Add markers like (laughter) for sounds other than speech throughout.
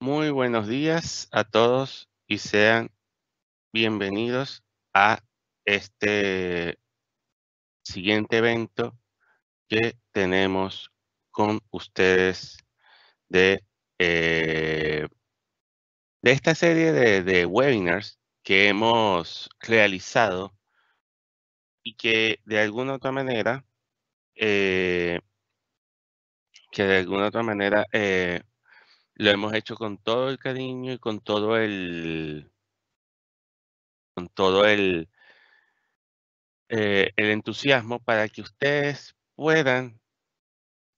Muy buenos días a todos y sean bienvenidos a este siguiente evento que tenemos con ustedes de, eh, de esta serie de, webinars que hemos realizado y que de alguna otra manera, eh, que de alguna otra manera eh, lo hemos hecho con todo el cariño y con todo el. con todo el. Eh, el entusiasmo para que ustedes puedan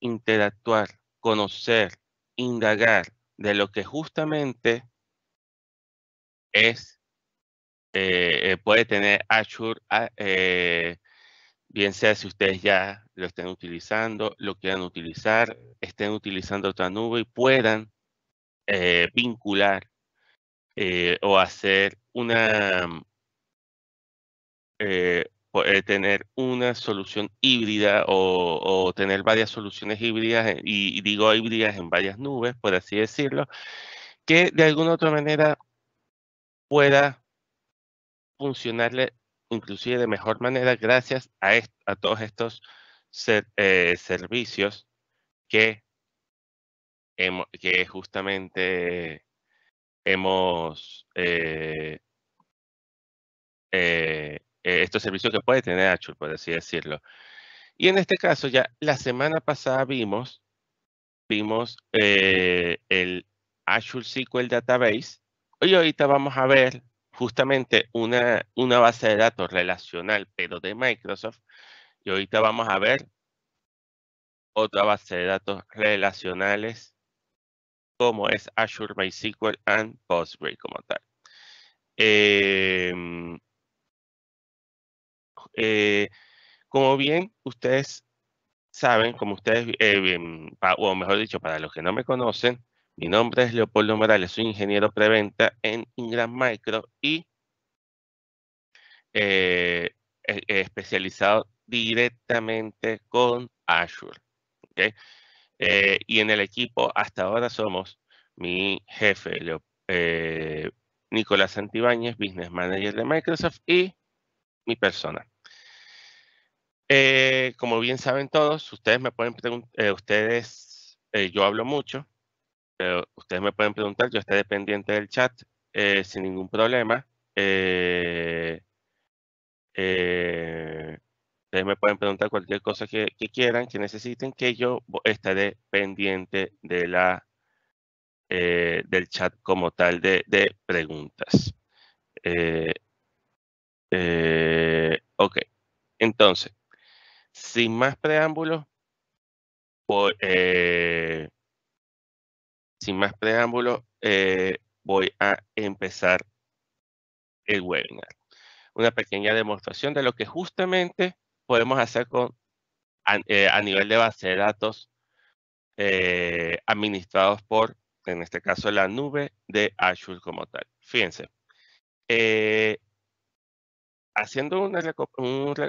interactuar, conocer, indagar de lo que justamente es eh, eh, puede tener Azure, ah, bien sea si ustedes ya lo estén utilizando, lo quieran utilizar, estén utilizando otra nube y puedan eh, vincular eh, o hacer una, mm, eh, tener una solución híbrida o, tener varias soluciones híbridas, y, digo híbridas en varias nubes, por así decirlo, que de alguna otra manera pueda funcionarle inclusive de mejor manera gracias a, todos estos servicios que que justamente hemos eh, eh, eh, estos servicios que puede tener Azure, por así decirlo. Y en este caso, ya la semana pasada vimos, vimos el Azure SQL Database Hoy ahorita vamos a ver justamente una, una base de datos relacional, pero de Microsoft. Y ahorita vamos a ver otra base de datos relacionales como es Azure MySQL and Postgre como tal. Em, eh, como bien ustedes saben, como ustedes, em, o mejor dicho, para los que no me conocen, mi nombre es Leopoldo Morales, soy ingeniero preventa en Ingram Micro y eh, especializado directamente con Azure. ¿okay? Eh, y en el equipo hasta ahora somos mi jefe, eh, Nicolás Santibáñez, Business Manager de Microsoft, y mi persona. Eh, como bien saben todos, ustedes me pueden preguntar, ustedes, yo hablo mucho, pero ustedes me pueden preguntar, yo estoy dependiente del chat sin ningún problema. Eh, Ustedes me pueden preguntar cualquier cosa que, quieran, que necesiten, que yo estaré pendiente de la, eh, del chat como tal de, preguntas. Eh, eh, ok, entonces, sin más preámbulos, voy, sin más preámbulos, voy a empezar el webinar. Una pequeña demostración de lo que justamente podemos hacer con, eh, a, nivel de base de datos eh, administrados por, en este caso, la nube de Azure como tal. Fíjense, eh, haciendo una,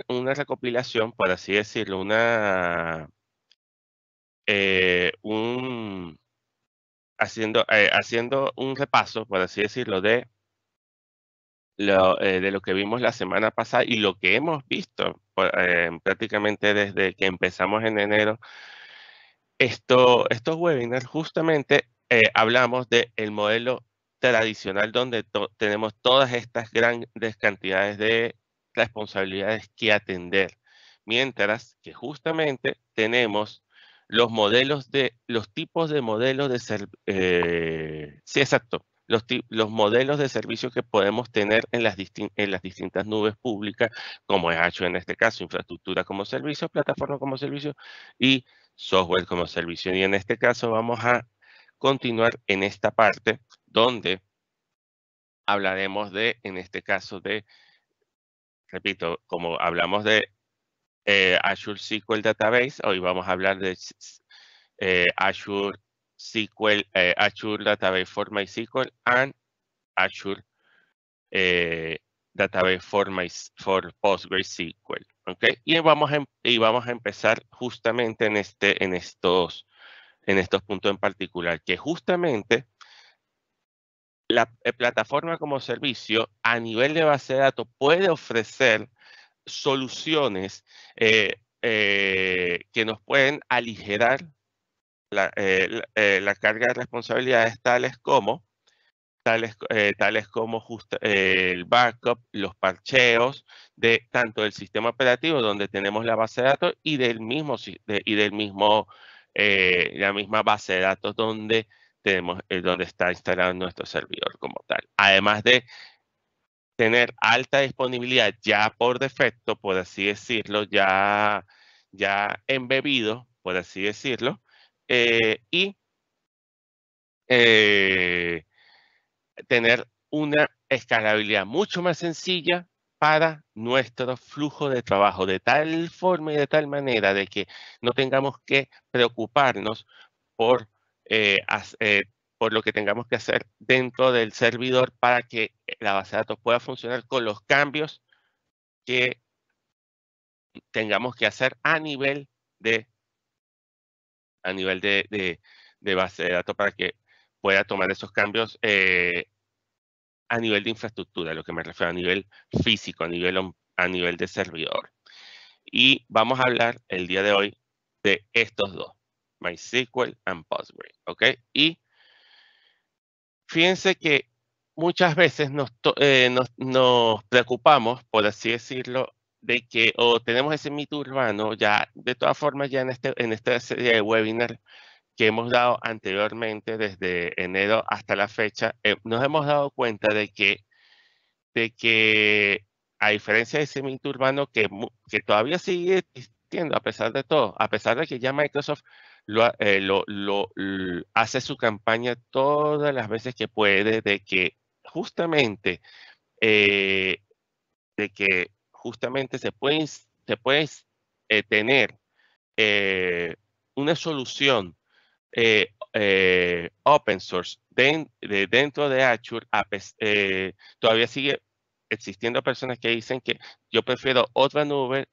una, recopilación, por así decirlo, una... un, haciendo, haciendo un repaso, por así decirlo, de lo, de lo que vimos la semana pasada y lo que hemos visto eh, prácticamente desde que empezamos en enero, esto, estos webinars justamente eh, hablamos del el modelo tradicional donde tenemos todas estas grandes cantidades de responsabilidades que atender, mientras que justamente tenemos los modelos de, los tipos de modelos de ser, eh, sí, exacto, los, modelos de servicios que podemos tener en las, distintas nubes públicas, como es Azure en este caso, infraestructura como servicio, plataforma como servicio y software como servicio. Y en este caso vamos a continuar en esta parte donde hablaremos de, en este caso de, repito, como hablamos de eh, Azure SQL Database, hoy vamos a hablar de eh, Azure SQL, eh, Azure Database for MySQL and Azure eh, Database MySQL for PostgreSQL. ¿okay? Y, vamos a, em, y vamos a empezar justamente en, este, en, estos, en estos puntos en particular, que justamente la eh, plataforma como servicio a nivel de base de datos puede ofrecer soluciones eh, que nos pueden aligerar la, eh, la, eh, carga de responsabilidades tales como Tales, eh, tales, como el backup, los parcheos de tanto del sistema operativo donde tenemos la base de datos y del mismo y del mismo la misma base de datos donde tenemos donde está instalado nuestro servidor como tal. Además de tener alta disponibilidad ya por defecto, por así decirlo, ya ya embebido, por así decirlo, eh, y eh, tener una escalabilidad mucho más sencilla para nuestro flujo de trabajo, de tal forma y de tal manera de que no tengamos que preocuparnos por, eh, por lo que tengamos que hacer dentro del servidor para que la base de datos pueda funcionar con los cambios que tengamos que hacer a nivel de a nivel de, base de datos para que pueda tomar esos cambios eh, a nivel de infraestructura, lo que me refiero a nivel físico, a nivel, a nivel de servidor. Y vamos a hablar el día de hoy de estos dos, MySQL and Postgres, ¿ok? Y fíjense que muchas veces nos, eh, nos preocupamos, por así decirlo, de que o tenemos ese mito urbano, ya de todas formas ya en, este, en esta serie de webinar que hemos dado anteriormente desde enero hasta la fecha, eh, nos hemos dado cuenta de que, de que a diferencia de ese mito urbano que, que todavía sigue existiendo a pesar de todo, a pesar de que ya Microsoft lo, eh, lo, lo, hace su campaña todas las veces que puede de que justamente eh, de que justamente se puede, se puede eh, tener eh, una solución eh, eh open source de, de, dentro de Azure. todavía sigue existiendo personas que dicen que yo prefiero otra nube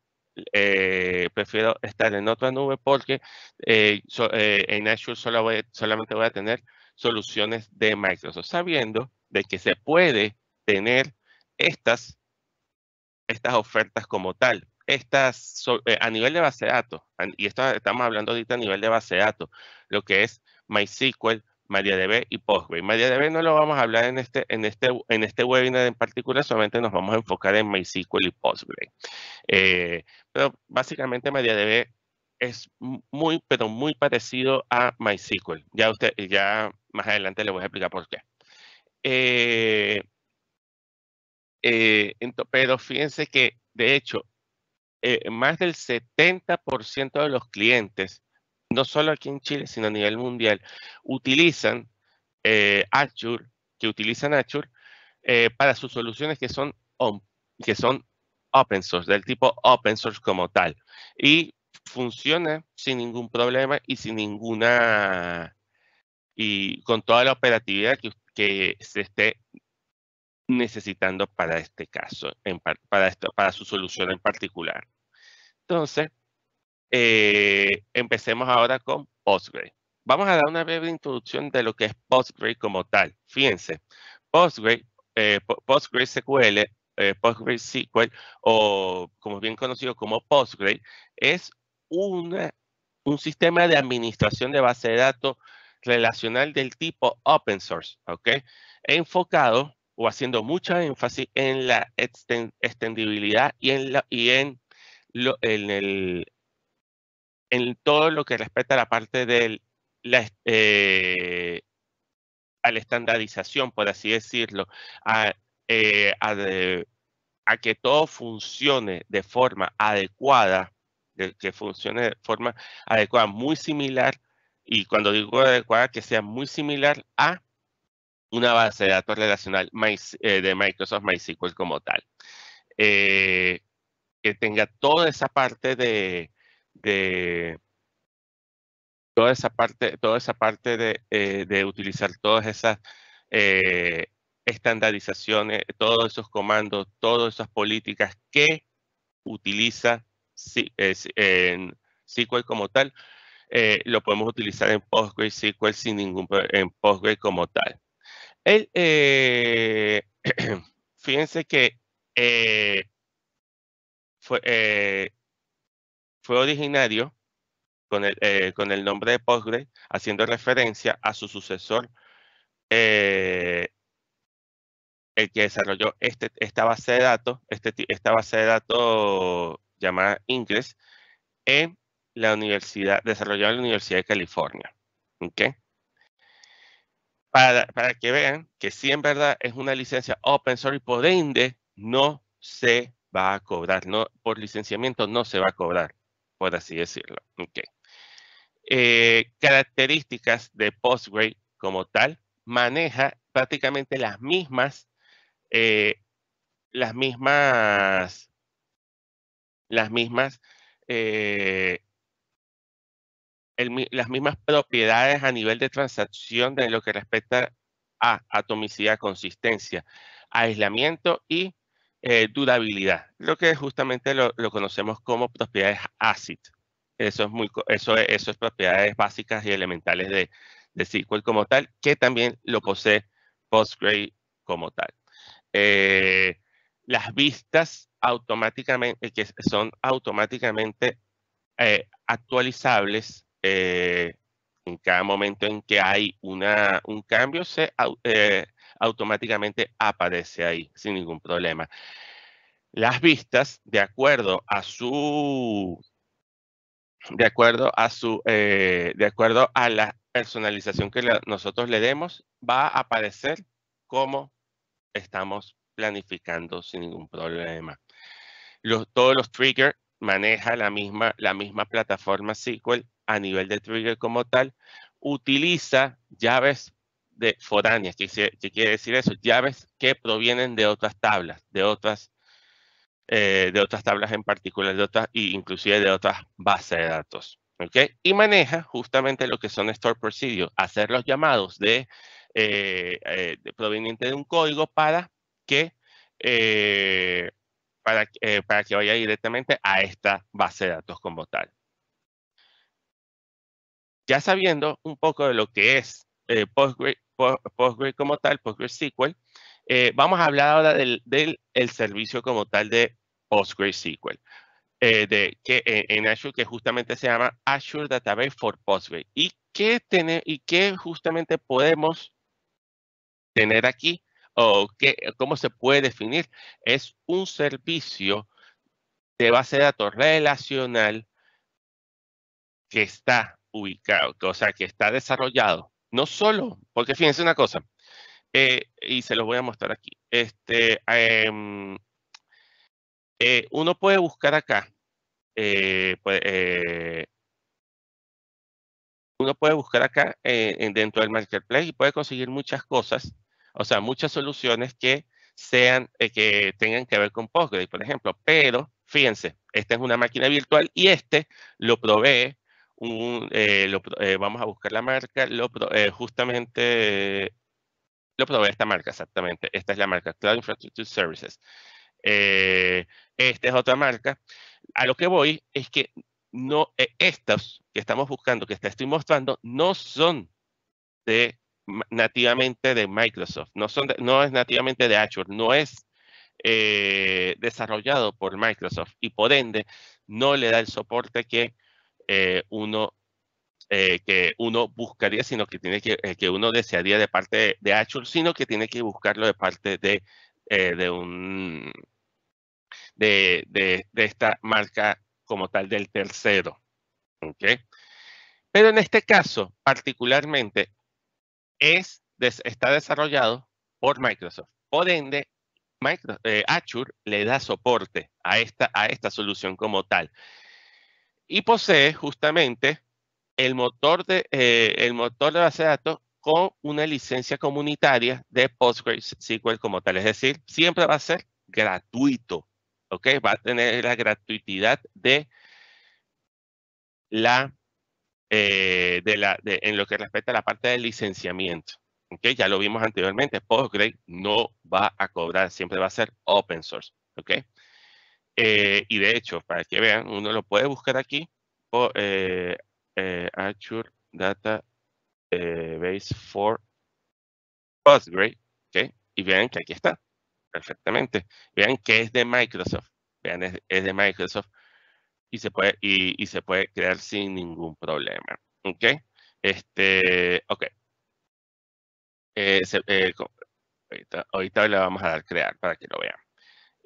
prefiero estar en otra nube porque en Azure solo solamente voy a tener soluciones de Microsoft, sabiendo de que se puede tener estas estas ofertas como tal. Estas, eh, a nivel de base de datos, y estamos hablando ahorita a nivel de base de datos, lo que es MySQL, MariaDB y Postgre, MariaDB no lo vamos a hablar en este, en este, en este webinar en particular, solamente nos vamos a enfocar en MySQL y Postgre. Eh, pero básicamente MariaDB es muy, pero muy parecido a MySQL. Ya usted, ya más adelante le voy a explicar por qué. Eh, eh, pero fíjense que, de hecho, eh, más del 70% de los clientes, no solo aquí en Chile, sino a nivel mundial, utilizan eh, Azure, que utilizan Azure para sus soluciones que son, que son open source, del tipo open source como tal. Y funciona sin ningún problema y sin ninguna y con toda la operatividad que, que se esté necesitando para este caso, en para, esto, para su solución en particular. Entonces, eh, empecemos ahora con Postgres. Vamos a dar una breve introducción de lo que es Postgres como tal. Fíjense, postgre eh, SQL, eh, SQL, o como bien conocido como Postgres, es una, un sistema de administración de base de datos relacional del tipo open source, ¿ok? Enfocado o haciendo mucha énfasis en la extendibilidad y en, la, y en, lo, en, el, en todo lo que respecta a la parte de eh, la, estandarización, por así decirlo, a, eh, a, que todo funcione de forma adecuada, de, que funcione de forma adecuada, muy similar, y cuando digo adecuada, que sea muy similar a una base de datos relacional eh, de Microsoft MySQL como tal. Eh, que tenga toda esa parte de, toda esa parte, toda esa parte de, eh, utilizar todas esas estandarizaciones, todos esos comandos, todas esas políticas que utiliza en SQL como tal, lo podemos utilizar en PostgreSQL sin ningún en PostgreSQL como tal. Él, eh, (clears throat) fíjense que eh, fue, eh, fue, originario con el, eh, con el nombre de Postgre haciendo referencia a su sucesor, el que desarrolló este, esta base de datos, este esta base de datos llamada Ingress, en la universidad, desarrollada en la Universidad de California. ¿Okay? para, que vean que si en verdad, es una licencia open source por ende no se va a cobrar. No, por licenciamiento no se va a cobrar, por así decirlo. Okay. Eh, características de Postgre como tal, maneja prácticamente las mismas, eh, las mismas, las mismas eh, las mismas propiedades a nivel de transacción de lo que respecta a atomicidad, consistencia, aislamiento y eh, durabilidad, lo que justamente lo, conocemos como propiedades ACID. Eso es, muy, eso, propiedades básicas y elementales de, SQL como tal, que también lo posee PostgreSQL como tal. Eh, las vistas automáticamente, que son automáticamente eh, actualizables eh, en cada momento en que hay una, un cambio, se eh, automáticamente aparece ahí sin ningún problema. Las vistas, de acuerdo a su, de acuerdo a su, eh, de acuerdo a la personalización que nosotros le demos, va a aparecer como estamos planificando sin ningún problema. Los, todos los triggers maneja la misma, la misma plataforma SQL a nivel del trigger como tal, utiliza llaves de foráneas, que, quiere decir eso, llaves que provienen de otras tablas, de otras, eh, de otras tablas en particular, de otras, e inclusive de otras bases de datos. ¿okay? Y maneja justamente lo que son store procedures, hacer los llamados de, eh, eh, de proveniente de un código para que para, para, que vaya directamente a esta base de datos como tal ya sabiendo un poco de lo que es eh, como tal, PostgreSQL, eh, vamos a hablar ahora del, el servicio como tal de PostgreSQL, eh, de, que, eh, en Azure, que justamente se llama Azure Database for PostgreSQL ¿Y qué, tiene, y justamente podemos tener aquí? ¿O que cómo se puede definir? Es un servicio de base de datos relacional que está ubicado, o sea, que está desarrollado. No solo, porque fíjense una cosa, eh, y se los voy a mostrar aquí. Este, em, eh, uno puede buscar acá, eh, pues, uno puede buscar acá en, dentro del marketplace y puede conseguir muchas cosas, o sea, muchas soluciones que sean, que tengan que ver con Postgres, por ejemplo, pero fíjense, esta es una máquina virtual y este lo provee un, eh, lo, eh, vamos a buscar la marca, lo, eh, justamente lo probé esta marca, exactamente. Esta es la marca Cloud Infrastructure Services. esta es otra marca. A lo que voy es que no, estas que estamos buscando, que te estoy mostrando, no son de nativamente de Microsoft, no, son no es nativamente de Azure, no es desarrollado por Microsoft y por ende no le da el soporte que eh, uno eh, que uno buscaría, sino que tiene que, eh, que uno desearía de parte de, Azure, sino que tiene que buscarlo de parte de, de un de, de, esta marca como tal del tercero. ¿Okay? Pero en este caso, particularmente, es, está desarrollado por Microsoft. Por ende, Microsoft, Azure le da soporte a esta, a esta solución como tal y posee justamente el motor de, eh, el motor de base de datos con una licencia comunitaria de PostgreSQL como tal. Es decir, siempre va a ser gratuito. ¿Ok? Va a tener la gratuidad de la, eh, de la de, en lo que respecta a la parte del licenciamiento. Okay, Ya lo vimos anteriormente. Postgres no va a cobrar, siempre va a ser open source. ¿Ok? Eh, y de hecho, para que vean, uno lo puede buscar aquí por eh, eh, Azure Data Base for Postgres, y vean que aquí está, perfectamente. Vean que es de Microsoft, vean, es, de Microsoft y se puede, y, se puede crear sin ningún problema, ¿ok? Este, ok. ahorita le vamos a dar crear para que lo vean.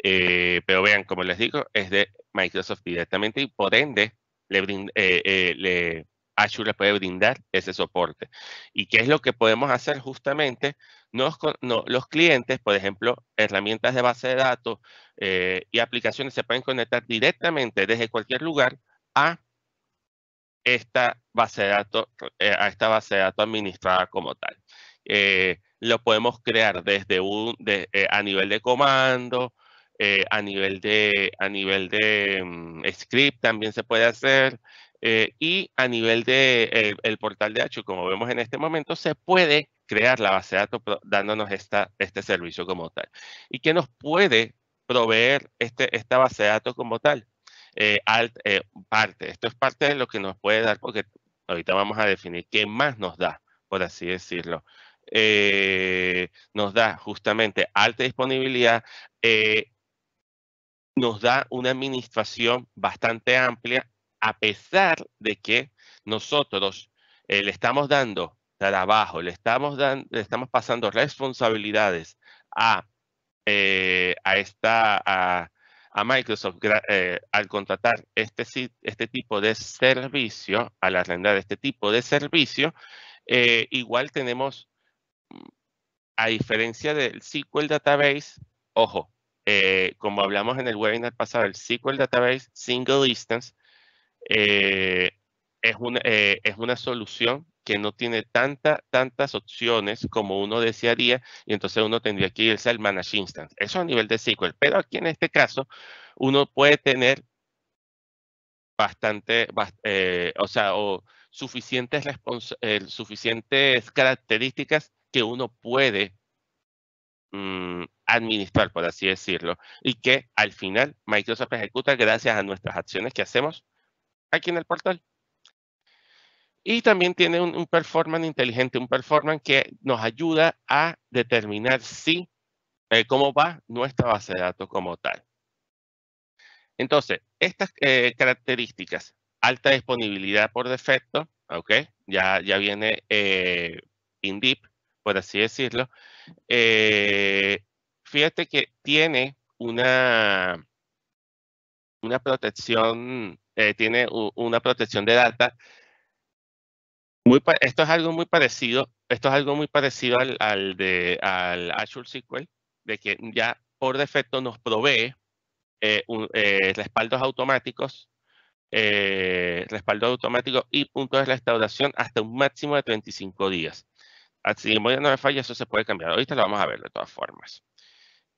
Eh, pero vean, como les digo, es de Microsoft directamente y por ende le, eh, eh, le Azure le puede brindar ese soporte. ¿Y qué es lo que podemos hacer justamente? los clientes, por ejemplo, herramientas de base de datos y aplicaciones se pueden conectar directamente desde cualquier lugar a esta base de datos, a esta base de datos administrada como tal. lo podemos crear desde un, a nivel de comando, eh, a nivel de, a nivel de mm, script también se puede hacer. Eh, y a nivel de eh, el, portal de H, como vemos en este momento, se puede crear la base de datos dándonos esta, este servicio como tal. ¿Y qué nos puede proveer este, esta base de datos como tal? Eh, parte. Esto es parte de lo que nos puede dar, porque ahorita vamos a definir qué más nos da, por así decirlo. nos da justamente alta disponibilidad, nos da una administración bastante amplia, a pesar de que nosotros eh, le estamos dando trabajo, le estamos, dando, le estamos pasando responsabilidades a, eh, esta, a, Microsoft eh, al contratar este, este tipo de servicio, al arrendar este tipo de servicio, igual tenemos, mm, a diferencia del SQL Database, ojo, eh, como hablamos en el webinar pasado, el SQL Database Single Instance eh, es, una, eh, es una solución que no tiene tanta, tantas opciones como uno desearía y entonces uno tendría que irse al Manage Instance. Eso a nivel de SQL, pero aquí en este caso uno puede tener bastante, o sea, suficientes, suficientes características que uno puede mm, administrar, por así decirlo, y que al final Microsoft ejecuta gracias a nuestras acciones que hacemos aquí en el portal. Y también tiene un, performance inteligente, un performance que nos ayuda a determinar si, eh, cómo va nuestra base de datos como tal. Entonces, estas eh, características, alta disponibilidad por defecto, ¿ok? Ya, ya viene eh, in deep, por así decirlo fíjate que tiene una, protección, eh, tiene una protección de data. Muy, esto es algo muy parecido, esto es algo muy parecido al, de al Azure SQL, de que ya por defecto nos provee eh, eh, respaldos automáticos, respaldos y puntos de restauración hasta un máximo de 35 días. Así, si no me falla, eso se puede cambiar. Ahorita lo vamos a ver de todas formas.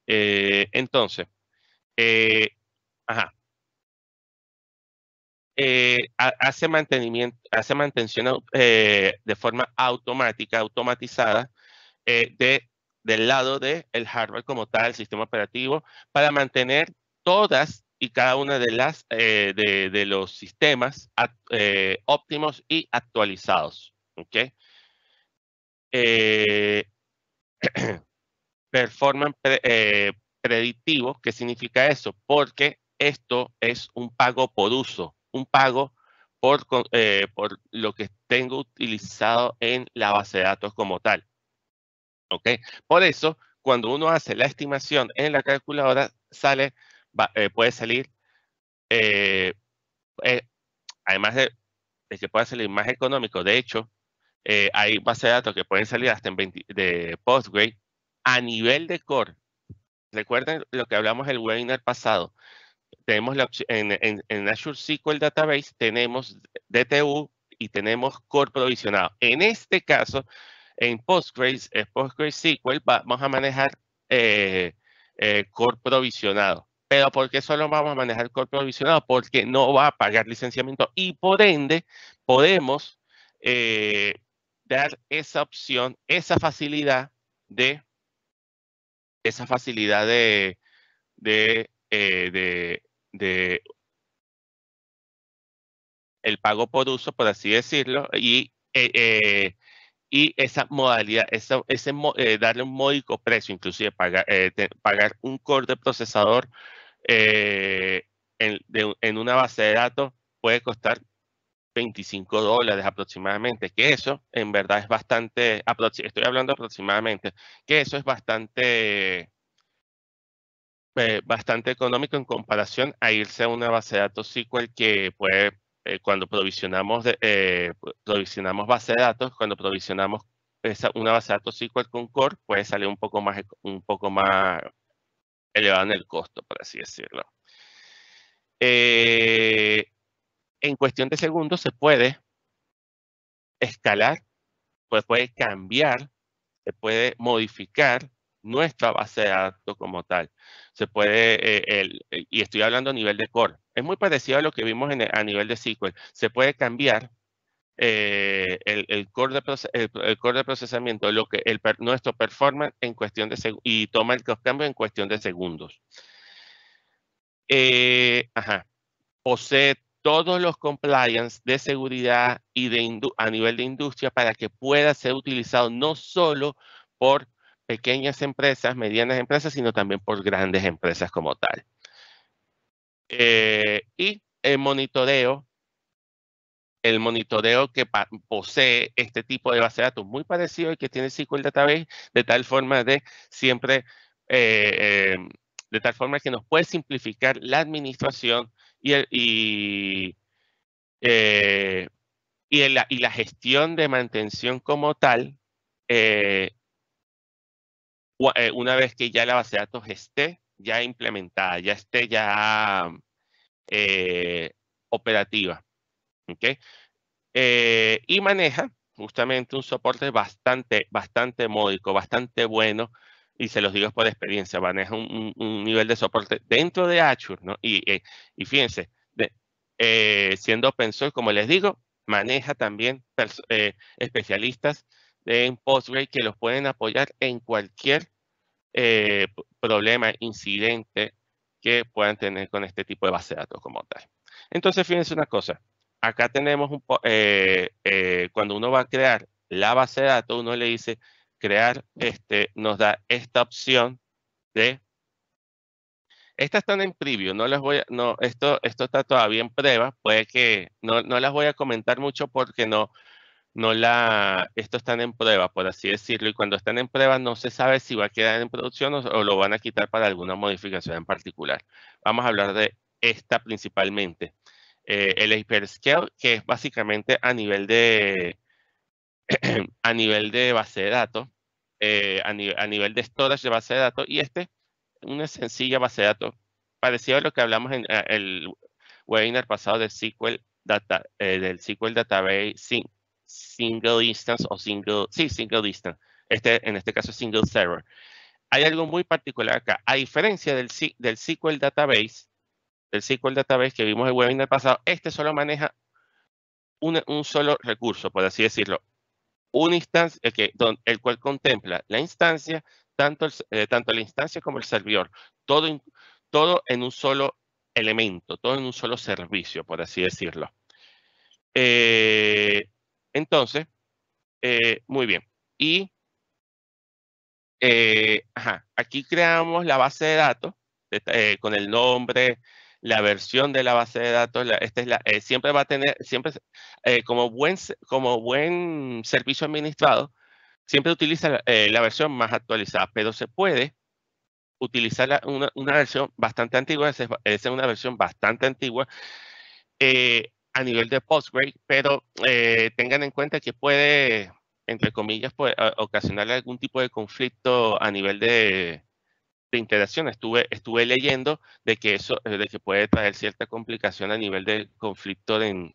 Eh, entonces, eh, eh, hace mantenimiento, hace mantención de forma automática, automatizada, de, del lado del el hardware como tal, el sistema operativo, para mantener todas y cada una de las de, los sistemas óptimos y actualizados. ¿ok? (clears throat) performance eh, predictivo. ¿Qué significa eso? Porque esto es un pago por uso, un pago eh, por, lo que tengo utilizado en la base de datos como tal. ¿Ok? Por eso, cuando uno hace la estimación en la calculadora, sale, eh, puede salir, además de, que puede salir más económico, de hecho, hay base de datos que pueden salir hasta en 20, de Postgre a nivel de core. Recuerden lo que hablamos el webinar pasado. Tenemos la, en, en, Azure SQL Database tenemos DTU y tenemos core provisionado. En este caso, en Postgres, PostgreSQL vamos a manejar eh, eh, core provisionado. Pero ¿por qué solo vamos a manejar core provisionado? Porque no va a pagar licenciamiento y por ende podemos eh, dar esa opción, esa facilidad de esa facilidad de, de, eh, de, de el pago por uso, por así decirlo, y, eh, eh, y esa modalidad, esa, ese, darle un módico precio, inclusive pagar, pagar un core de procesador en, en, una base de datos puede costar 25 dólares aproximadamente, que eso en verdad es bastante, estoy hablando aproximadamente, que eso es bastante, eh, bastante económico en comparación a irse a una base de datos SQL que puede, eh, cuando provisionamos, eh, provisionamos base de datos, cuando provisionamos una base de datos SQL con Core, puede salir un poco más, un poco más elevado en el costo, por así decirlo. Eh, en cuestión de segundos se puede escalar, pues puede cambiar, se puede modificar nuestra base de datos como tal. Se puede, eh, y estoy hablando a nivel de core, es muy parecido a lo que vimos en a nivel de SQL. Se puede cambiar eh, el, core de de procesamiento, lo que el, nuestro performance en cuestión de y toma los cambio en cuestión de segundos. Eh, ajá. Posee todos los compliance de seguridad y de a nivel de industria para que pueda ser utilizado no solo por pequeñas empresas, medianas empresas, sino también por grandes empresas como tal. Eh, y el monitoreo, el monitoreo que posee este tipo de base de datos muy parecido y que tiene SQL Database, de tal forma de siempre, eh, eh, de tal forma que nos puede simplificar la administración y, y, eh, y, la, gestión de mantención como tal, eh, eh, una vez que ya la base de datos esté ya implementada, ya esté ya eh, operativa. ¿okay? y maneja justamente un soporte bastante, bastante módico, bastante bueno y se los digo por experiencia, maneja un, nivel de soporte dentro de Azure, ¿no? Y, eh, fíjense, eh, siendo open como les digo, maneja también eh, especialistas en PostgreSQL que los pueden apoyar en cualquier problema, incidente que puedan tener con este tipo de base de datos como tal. Entonces, fíjense una cosa, acá tenemos un, cuando uno va a crear la base de datos, uno le dice, crear, este, nos da esta opción de... Estas están en preview, no las voy a, no, esto, esto está todavía en prueba, puede que no, las voy a comentar mucho porque no, no la, esto están en prueba, por así decirlo, y cuando están en prueba no se sabe si va a quedar en producción o, lo van a quitar para alguna modificación en particular. Vamos a hablar de esta principalmente. Eh, el Hyperscale, que es básicamente a nivel de, (clears throat) a nivel de base de datos, eh, a, nivel, de storage de base de datos y este una sencilla base de datos parecido a lo que hablamos en el webinar pasado del SQL data eh, del SQL database single instance o single sí single instance este en este caso single server hay algo muy particular acá a diferencia del del SQL database del SQL database que vimos en el webinar pasado este solo maneja un, un solo recurso por así decirlo una instancia, eh, que, el cual contempla la instancia, tanto, eh, tanto la instancia como el servidor, todo, todo en un solo elemento, todo en un solo servicio, por así decirlo. Eh, entonces, muy bien. Y aquí creamos la base de datos con el nombre, la versión de la base de datos, esta es la, eh, siempre va a tener, siempre eh, como, buen, como buen servicio administrado, siempre utiliza eh, la versión más actualizada, pero se puede utilizar una, versión bastante antigua, esa es una versión bastante antigua a nivel de Postgres, pero tengan en cuenta que puede, entre comillas, puede ocasionar algún tipo de conflicto a nivel de, integración. Estuve, estuve leyendo de que eso eh, de que puede traer cierta complicación a nivel de conflicto en,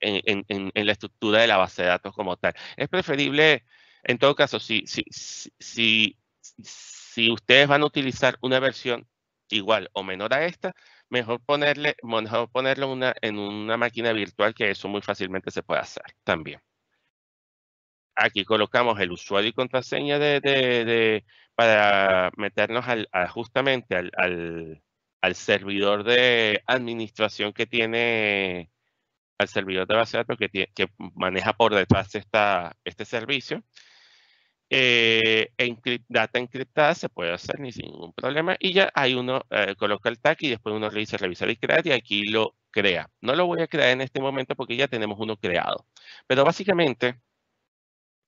en, en, la estructura de la base de datos como tal. Es preferible, en todo caso, si, si, si, si ustedes van a utilizar una versión igual o menor a esta, mejor ponerle, mejor ponerlo una, en una máquina virtual que eso muy fácilmente se puede hacer también. Aquí colocamos el usuario y contraseña de, para meternos al, justamente al, al, servidor de administración que tiene, al servidor de base de datos que, tiene, que maneja por detrás esta, este servicio. Eh, data encriptada se puede hacer ni sin ningún problema y ya hay uno eh, coloca el tag y después uno le dice revisar y crear y aquí lo crea. No lo voy a crear en este momento porque ya tenemos uno creado, pero básicamente,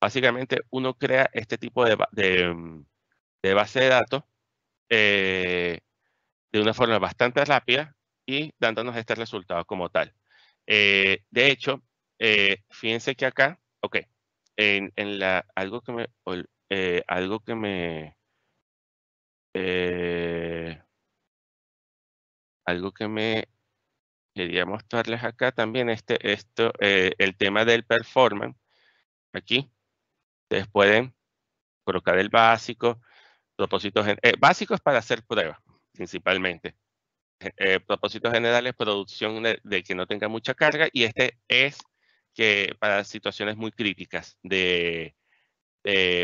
básicamente uno crea este tipo de mm, de base de datos eh, de una forma bastante rápida y dándonos este resultado como tal. Eh, de hecho, eh, fíjense que acá, ok, en, en la, algo que me, algo que me, algo que me quería mostrarles acá también, este, esto, el tema del performance, aquí, ustedes pueden colocar el básico, propósitos eh, básicos para hacer pruebas, principalmente. Eh, propósitos generales, producción de, que no tenga mucha carga y este es que para situaciones muy críticas, de,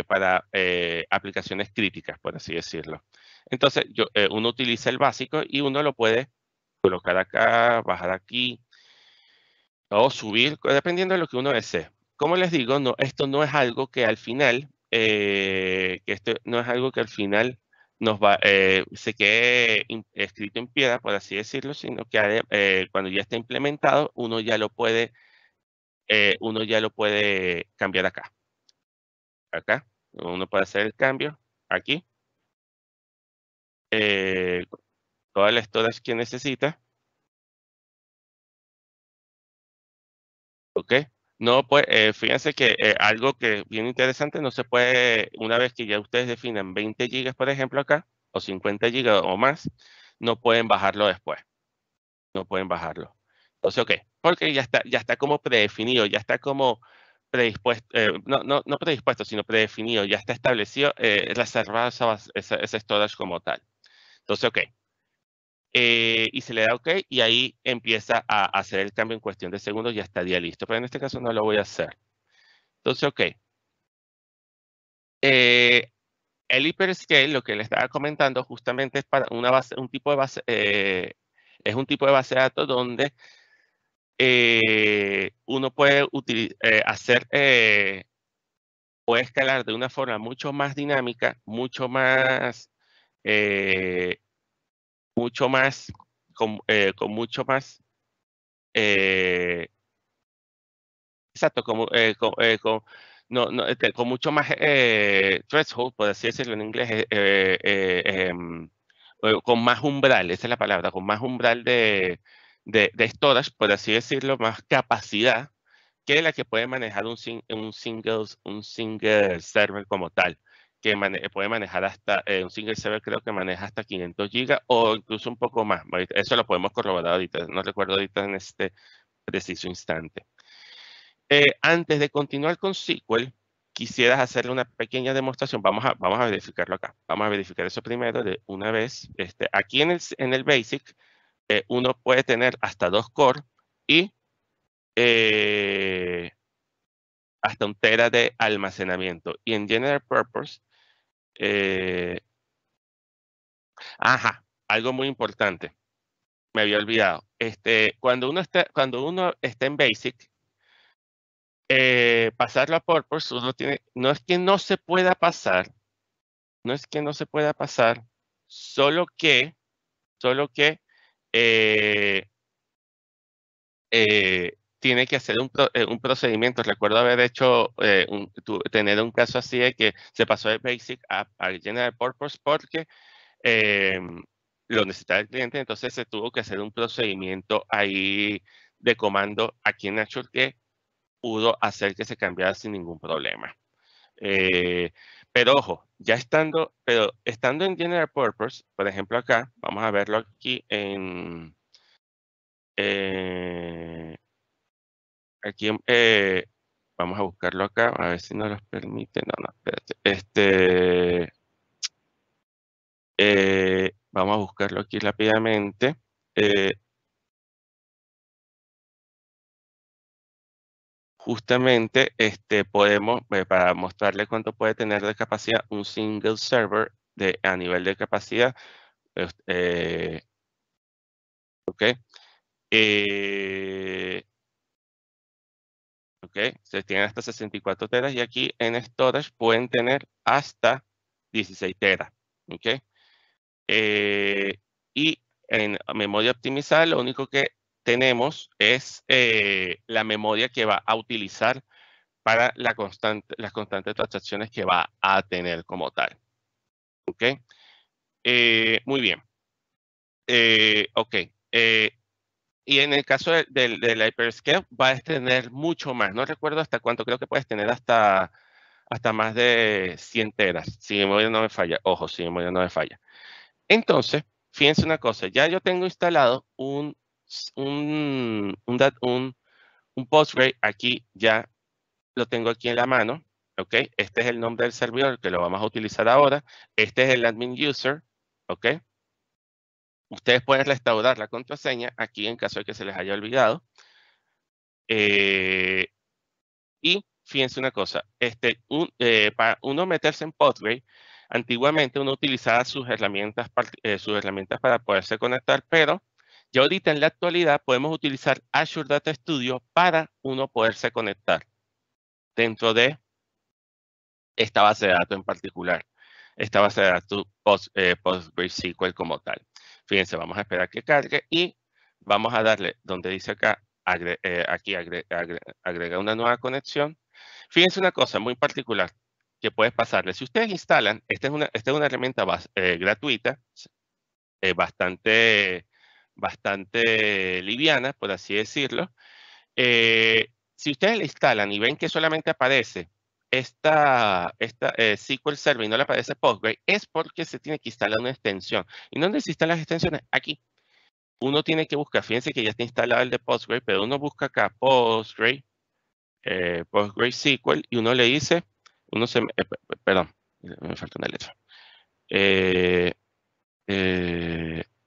para eh, aplicaciones críticas, por así decirlo. Entonces, yo, uno utiliza el básico y uno lo puede colocar acá, bajar aquí o subir, dependiendo de lo que uno desee. Como les digo, no, esto no es algo que al final eh, que esto no es algo que al final nos va, eh, se quede escrito en piedra, por así decirlo, sino que eh, cuando ya está implementado, uno ya lo puede, uno ya lo puede cambiar acá. Acá, uno puede hacer el cambio aquí. todas las storage que necesita. ok no, pues eh, fíjense que eh, algo que bien interesante no se puede, una vez que ya ustedes definen 20 gigas, por ejemplo, acá, o 50 gigas o más, no pueden bajarlo después. No pueden bajarlo. Entonces, ok, porque ya está, ya está como predefinido, ya está como predispuesto, eh, no, no, no, predispuesto, sino predefinido, ya está establecido, reservado esa, ese storage como tal. Entonces, ok, eh, y se le da OK y ahí empieza a hacer el cambio en cuestión de segundos y ya estaría listo. Pero en este caso no lo voy a hacer. Entonces, OK. Eh, el hyperscale, lo que le estaba comentando, justamente es para una base, un tipo de base, eh, es un tipo de base de datos donde uno puede hacer o escalar de una forma mucho más dinámica, mucho más mucho más, eh, con, mucho más, eh, exacto, con, eh, con, eh, no, no, este, con mucho más eh, threshold, por así decirlo en inglés, em, con más umbral, esa es la palabra, con más umbral de, de, de, storage, por así decirlo, más capacidad que la que puede manejar un, un, single, un single server como tal que puede manejar hasta, eh, un single server creo que maneja hasta 500 gigas o incluso un poco más. Eso lo podemos corroborar ahorita, no recuerdo ahorita en este preciso instante. Eh, antes de continuar con SQL, quisieras hacerle una pequeña demostración. Vamos a, vamos a verificarlo acá. Vamos a verificar eso primero de una vez. Este, aquí en el, en el Basic, eh, uno puede tener hasta dos core y hasta un tera de almacenamiento. Y en General Purpose, eh, ajá, algo muy importante. Me había olvidado. Este, cuando, uno está, cuando uno está en Basic, eh, pasarlo a su no tiene, no es que no se pueda pasar, no es que no se pueda pasar, solo que, solo que eh, eh, tiene que hacer un, eh, un procedimiento. Recuerdo haber hecho, eh, tener un caso así de que se pasó de Basic a, a General Purpose porque eh, lo necesitaba el cliente, entonces se tuvo que hacer un procedimiento ahí de comando aquí en Azure que pudo hacer que se cambiara sin ningún problema. pero ojo, ya estando, pero estando en General Purpose, por ejemplo acá, vamos a verlo aquí en aquí eh, vamos a buscarlo acá, a ver si nos los permite. No, no, espérate. Este, eh, vamos a buscarlo aquí rápidamente. Eh, justamente este, podemos, para mostrarle cuánto puede tener de capacidad un single server de, a nivel de capacidad. ok. Se tienen hasta 64 teras y aquí en storage pueden tener hasta 16 teras, eh, y en memoria optimizada lo único que tenemos es eh, la memoria que va a utilizar para la las constantes transacciones que va a tener como tal. ¿Ok? Eh, muy bien. Eh, ok. Y en el caso del, del, hyperscale va a tener mucho más. No recuerdo hasta cuánto, creo que puedes tener hasta, hasta más de 100 teras. Si mi memoria no me falla, ojo, si mi memoria no me falla. Entonces, fíjense una cosa, ya yo tengo instalado un, un, un, un, aquí, ya lo tengo aquí en la mano. ¿ok? Este es el nombre del servidor que lo vamos a utilizar ahora. Este es el admin user, ¿ok? Ustedes pueden restaurar la contraseña aquí en caso de que se les haya olvidado. Eh, y fíjense una cosa, este, eh, para uno meterse en Postgre, antiguamente uno utilizaba sus herramientas, eh, sus herramientas para poderse conectar, pero ya ahorita en la actualidad podemos utilizar Azure Data Studio para uno poderse conectar dentro de esta base de datos en particular, esta base de datos eh, PostgreSQL como tal. Fíjense, vamos a esperar que cargue y vamos a darle donde dice acá, eh, aquí agrega una nueva conexión. Fíjense una cosa muy particular que puede pasarle. Si ustedes instalan, esta es una, es una herramienta eh, gratuita, eh, bastante, bastante liviana, por así decirlo. si ustedes la instalan y ven que solamente aparece esta, esta eh, SQL Server y no le aparece Postgre es porque se tiene que instalar una extensión. ¿Y dónde se las extensiones? Aquí. Uno tiene que buscar, fíjense que ya está instalado el de Postgre, pero uno busca acá Postgre, eh, SQL y uno le dice, uno se, eh, perdón, me falta una letra. Eh,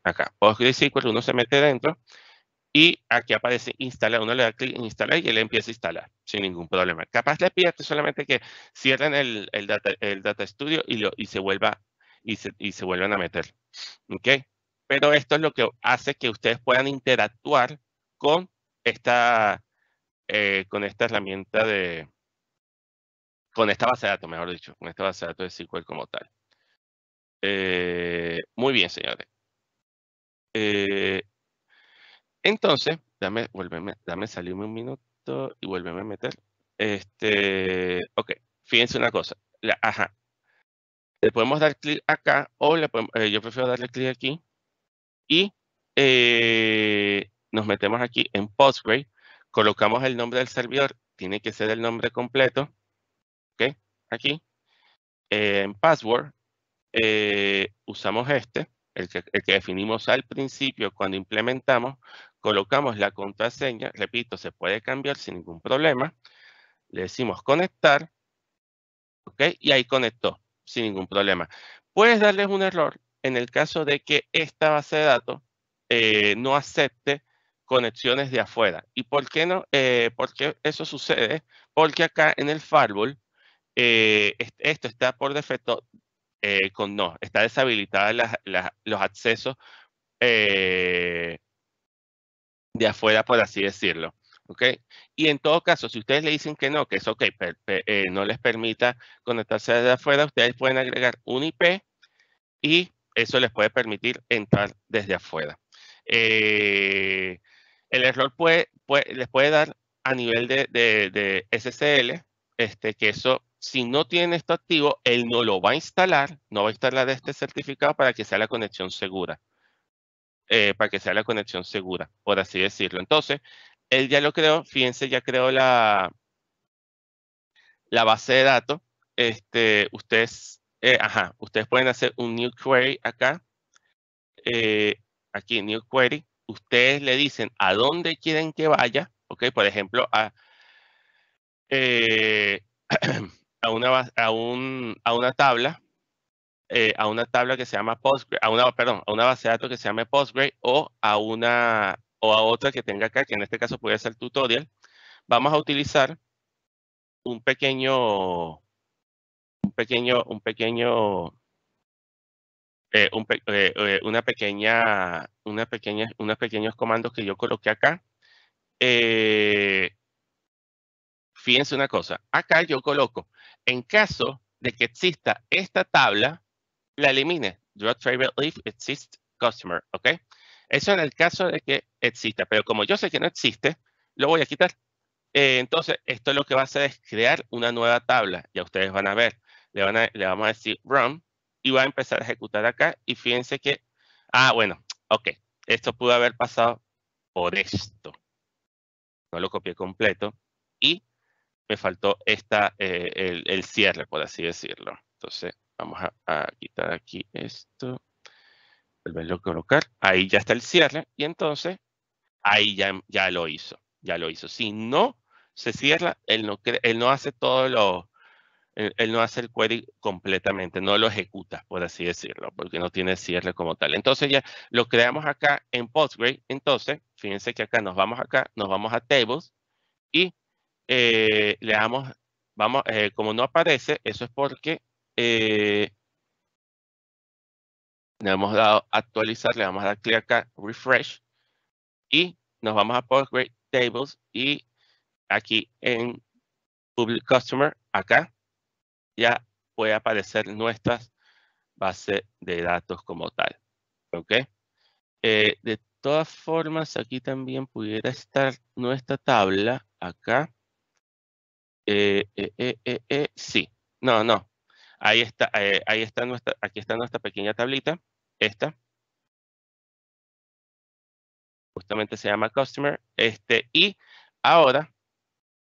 acá, PostgreSQL uno se mete dentro y aquí aparece instalar, uno le da clic en instalar y él empieza a instalar sin ningún problema. Capaz le pide solamente que cierren el, el, data, el data, Studio y, lo, y se vuelva y se, y se, vuelvan a meter. ¿Ok? Pero esto es lo que hace que ustedes puedan interactuar con esta, eh, con esta herramienta de, con esta base de datos, mejor dicho, con esta base de datos de SQL como tal. Eh, muy bien, señores. Eh, entonces, dame, vuélveme, dame salirme un minuto y vuélveme a meter. Este, ok, fíjense una cosa. ajá. Le podemos dar clic acá o eh, yo prefiero darle clic aquí y eh, nos metemos aquí en Postgres, colocamos el nombre del servidor, tiene que ser el nombre completo, ok, aquí, eh, en password, usamos este, el que, el que definimos al principio cuando implementamos, colocamos la contraseña, repito, se puede cambiar sin ningún problema, le decimos conectar, ¿ok? Y ahí conectó, sin ningún problema. Puedes darles un error en el caso de que esta base de datos eh, no acepte conexiones de afuera. ¿Y por qué, no, eh, eso sucede? Porque acá en el firewall, eh, esto está por defecto eh, con no, está deshabilitada los accesos de afuera, por así decirlo. ¿ok? Y en todo caso, si ustedes le dicen que no, que es ok, pero eh, no les permita conectarse desde afuera, ustedes pueden agregar un IP y eso les puede permitir entrar desde afuera. Eh, el error puede, les puede dar a nivel de, SSL, este, que eso, si no tiene esto activo, él no lo va a instalar, no va a instalar este certificado para que sea la conexión segura. Eh, para que sea la conexión segura, por así decirlo. Entonces, él ya lo creó, fíjense, ya creó la, la base de datos. Este, ustedes, eh, ajá, ustedes pueden hacer un new query acá. Eh, aquí, new query. Ustedes le dicen a dónde quieren que vaya, ¿ok? Por ejemplo, a, (clears throat) una, a, a una tabla, eh, a una tabla que se llama Postgre, a una, perdón, a una base de datos que se llame Postgre o a una o a otra que tenga acá, que en este caso puede ser tutorial, vamos a utilizar un pequeño, un pequeño, un pequeño, eh, eh, una pequeña, una pequeña, unos pequeños comandos que yo coloqué acá. fíjense una cosa, acá yo coloco, en caso de que exista esta tabla, la elimine. Drop favorite leaf exists customer, ¿ok? Eso en el caso de que exista, pero como yo sé que no existe, lo voy a quitar. Eh, entonces, esto lo que va a hacer es crear una nueva tabla. Ya ustedes van a ver. Le, van a, le vamos a decir run y va a empezar a ejecutar acá. Y fíjense que, ah, bueno, ok. Esto pudo haber pasado por esto. No lo copié completo. Y me faltó esta, eh, el, el cierre, por así decirlo. Entonces, Vamos a, quitar aquí esto, volverlo a colocar. Ahí ya está el cierre y entonces ahí ya, ya lo hizo, ya lo hizo. Si no se cierra, él no, él no hace todo lo, él, no hace el query completamente, no lo ejecuta, por así decirlo, porque no tiene cierre como tal. Entonces ya lo creamos acá en Postgres. Entonces, fíjense que acá nos vamos acá, nos vamos a Tables y eh, le damos, vamos, eh, como no aparece, eso es porque eh, le hemos dado actualizar, le vamos a dar clic acá, refresh, y nos vamos a great Tables y aquí en Public Customer, acá, ya puede aparecer nuestras base de datos como tal. ¿Ok? Eh, de todas formas, aquí también pudiera estar nuestra tabla acá. Eh, sí, no, no, Ahí está, eh, ahí está nuestra, aquí está nuestra pequeña tablita, esta. Justamente se llama Customer. Este, y ahora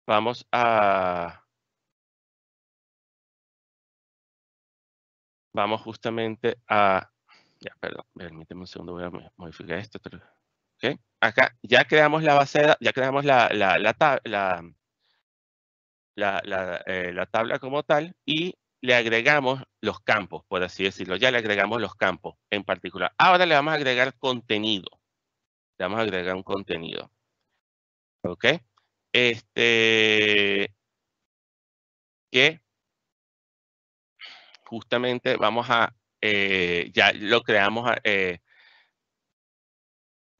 vamos a... Vamos justamente a... Ya, perdón, permíteme un segundo, voy a modificar esto. ¿ok? Acá ya creamos la base, ya creamos la, la, la, eh, tabla como tal y le agregamos los campos, por así decirlo. Ya le agregamos los campos en particular. Ahora le vamos a agregar contenido. Le vamos a agregar un contenido. ¿Ok? Este, que justamente vamos a, eh, ya lo creamos, eh,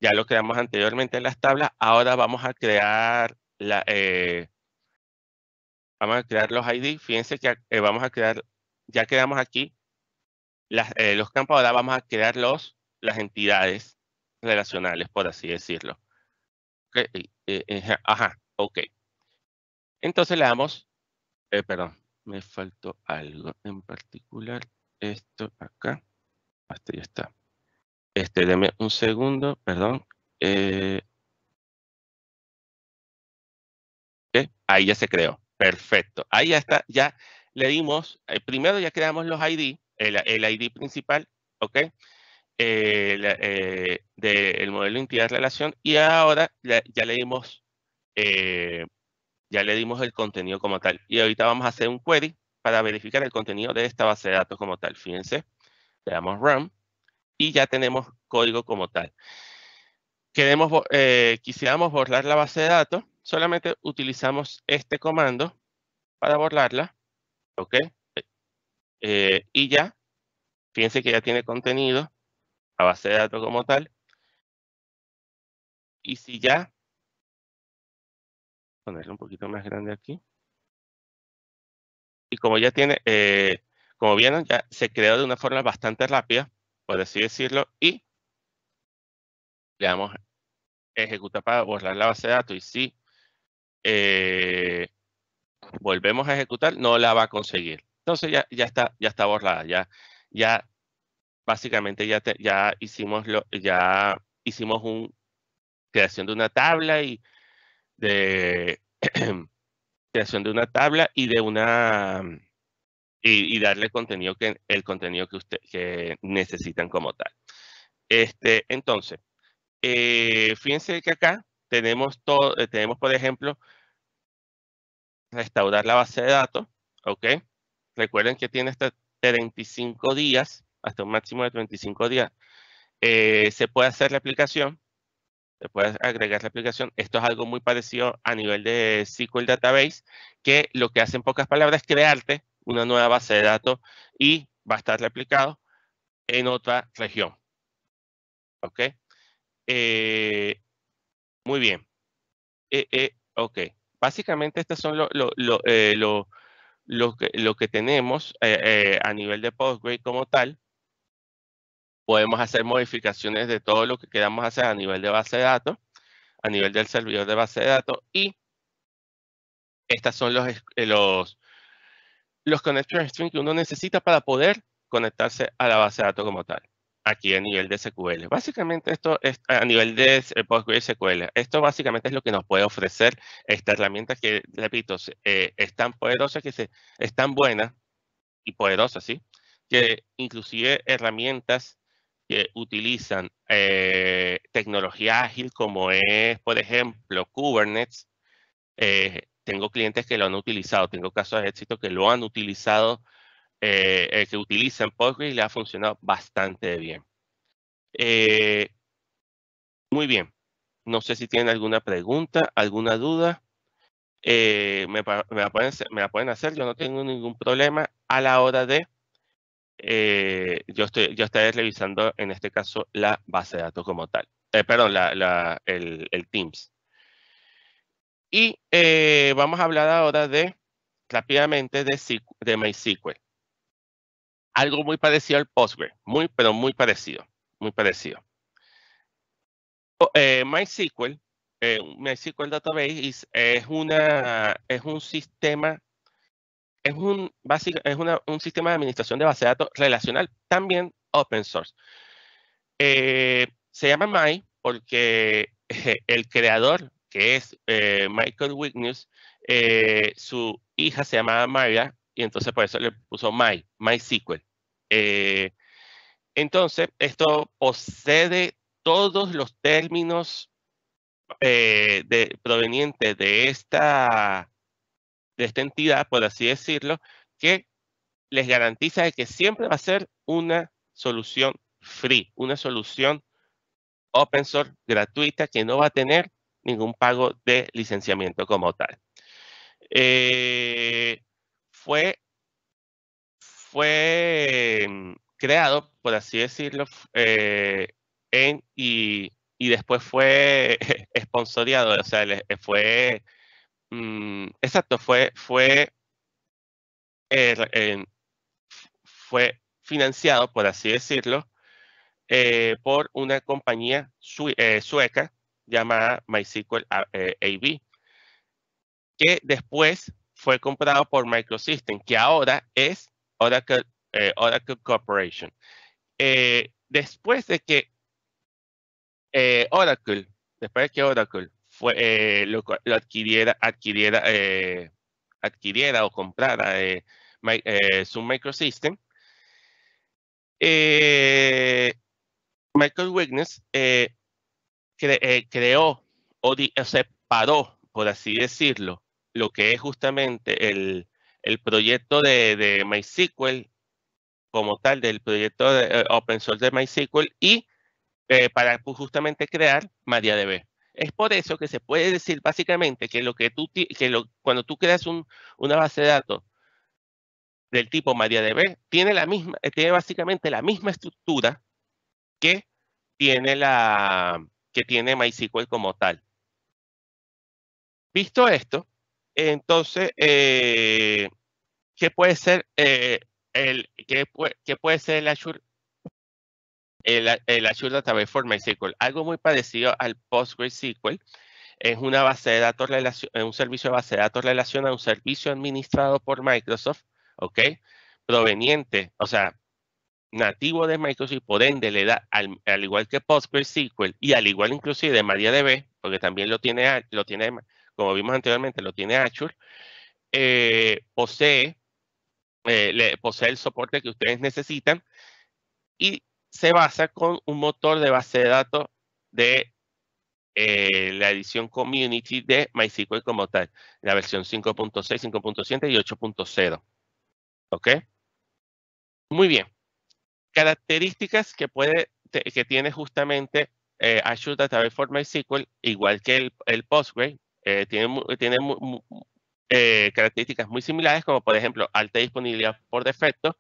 ya lo creamos anteriormente en las tablas. Ahora vamos a crear la, eh, Vamos a crear los ID. Fíjense que eh, vamos a crear, ya quedamos aquí, eh, los campos, ahora vamos a crear los, las entidades relacionales, por así decirlo. Okay. ajá, ok. Entonces le damos, eh, perdón, me faltó algo en particular. Esto acá, hasta ya está. Este, deme un segundo, perdón. ahí ya se creó. Perfecto. Ahí ya está, ya le dimos, eh, primero ya creamos los ID, el, ID principal, ¿ok? Del eh, eh, de, el modelo de entidad relación y ahora ya le dimos ya le dimos el contenido como tal. Y ahorita vamos a hacer un query para verificar el contenido de esta base de datos como tal. Fíjense, le damos run y ya tenemos código como tal. Queremos, quisiéramos borrar la base de datos solamente utilizamos este comando para borrarla, ¿ok? Eh, y ya, fíjense que ya tiene contenido a base de datos como tal. Y si ya, ponerlo un poquito más grande aquí. Y como ya tiene, eh, como vieron, ya se creó de una forma bastante rápida, por así decirlo, y le damos Ejecuta para borrar la base de datos y si eh, volvemos a ejecutar, no la va a conseguir. Entonces ya, ya, está, ya está borrada, ya, ya básicamente ya, ya hicimos lo, ya hicimos un creación de una tabla y de (clears throat) creación de una tabla y de una y, darle contenido que el contenido que usted necesitan como tal. Este, entonces, eh, fíjense que acá tenemos todo, eh, tenemos por ejemplo restaurar la base de datos, ¿ok? Recuerden que tiene hasta 35 días, hasta un máximo de 35 días, eh, se puede hacer la aplicación, se puede agregar la aplicación. Esto es algo muy parecido a nivel de SQL Database, que lo que hace en pocas palabras es crearte una nueva base de datos y va a estar replicado en otra región. ¿Ok? Eh, muy bien. Eh, ok básicamente estos son los... Eh, lo, que, tenemos eh, eh, a nivel de Postgres como tal, podemos hacer modificaciones de todo lo que queramos hacer a nivel de base de datos, a nivel del servidor de base de datos y estas son los, los, los que uno necesita para poder conectarse a la base de datos como tal aquí a nivel de SQL. Básicamente esto es a nivel de eh, PostgreSQL. Esto básicamente es lo que nos puede ofrecer esta herramienta que, repito, eh, es tan poderosa que se, es tan buena y poderosa, ¿sí? Que inclusive herramientas que utilizan eh, tecnología ágil como es, por ejemplo, Kubernetes. tengo clientes que lo han utilizado, tengo casos de éxito que lo han utilizado eh, que utiliza en Postgres y le ha funcionado bastante bien. Eh, muy bien. No sé si tienen alguna pregunta, alguna duda. Eh, me, la pueden, hacer. Yo no tengo ningún problema a la hora de... Eh, yo, estoy, yo estaré revisando en este caso la base de datos como tal. perdón, la, el, Teams. Y vamos a hablar ahora de rápidamente de, de MySQL algo muy parecido al Postgres, muy, pero muy parecido, muy parecido. Oh, eh, MySQL, eh, MySQL Database es, una, es un sistema, es, un, es un sistema de administración de base de datos relacional, también open source. Eh, se llama My porque eh, el creador, que es eh, Michael eh, su hija se llamaba Maria, y entonces por eso le puso My, MySQL. Eh, entonces, esto posee todos los términos eh, provenientes de esta, de esta entidad, por así decirlo, que les garantiza de que siempre va a ser una solución free, una solución open source gratuita que no va a tener ningún pago de licenciamiento como tal. Eh, fue, fue em, creado, por así decirlo, eh, en, y, después fue (laughs) esponsoreado, o sea, eh, fue, mm, exacto, fue, fue, er, fue financiado, por así decirlo, eh, por una compañía sueca llamada MySQL AB, que después fue comprado por Microsystem, que ahora es Oracle, eh, Corporation. Eh, después de que eh, Oracle, después de que Oracle fue, lo, adquiriera, adquiriera, adquiriera o comprara su Microsystem, Michael Witness creó o, di, o por así decirlo, lo que es justamente el, el proyecto de, de, MySQL como tal, del proyecto de, eh, open source de MySQL y eh, para justamente crear MariaDB. Es por eso que se puede decir básicamente que, lo que, tú, que lo, cuando tú creas un, una base de datos del tipo MariaDB, tiene, la misma, eh, tiene básicamente la misma estructura que tiene, la, que tiene MySQL como tal. Visto esto, entonces, eh, ¿qué puede ser eh, el qué, qué puede ser el Azure? El, Azure Database for MySQL, algo muy parecido al PostgreSQL, es una base de datos un servicio de base de datos relacionado a un servicio administrado por Microsoft, ¿ok? Proveniente, o sea, nativo de Microsoft y por ende le da, al, igual que PostgreSQL y al igual inclusive de MariaDB, porque también lo tiene, lo tiene como vimos anteriormente, lo tiene Azure, eh, posee, eh, le, posee el soporte que ustedes necesitan y se basa con un motor de base de datos de eh, la edición Community de MySQL como tal, la versión 5.6, 5.7 y 8.0. ¿Ok? Muy bien. Características que, puede, que tiene justamente eh, Azure Database for MySQL, igual que el, el Postgre, eh, tiene eh, tienen, eh, características muy similares, como por ejemplo alta disponibilidad por defecto,